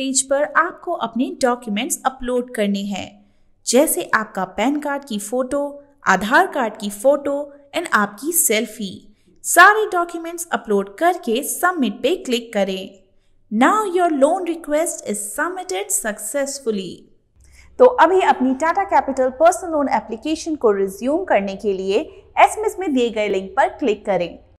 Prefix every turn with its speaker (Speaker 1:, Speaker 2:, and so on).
Speaker 1: page पर आपको अपने डॉक्यूमेंट्स अपलोड करने हैं जैसे आपका पैन कार्ड की फ़ोटो आधार कार्ड की फ़ोटो एंड आपकी सेल्फी सारे डॉक्यूमेंट्स अपलोड करके सबमिट पे क्लिक करें now your loan request is submitted successfully तो अभी अपनी Tata Capital personal loan application को रिज्यूम करने के लिए एसएमएस में दिए गए लिंक पर क्लिक करें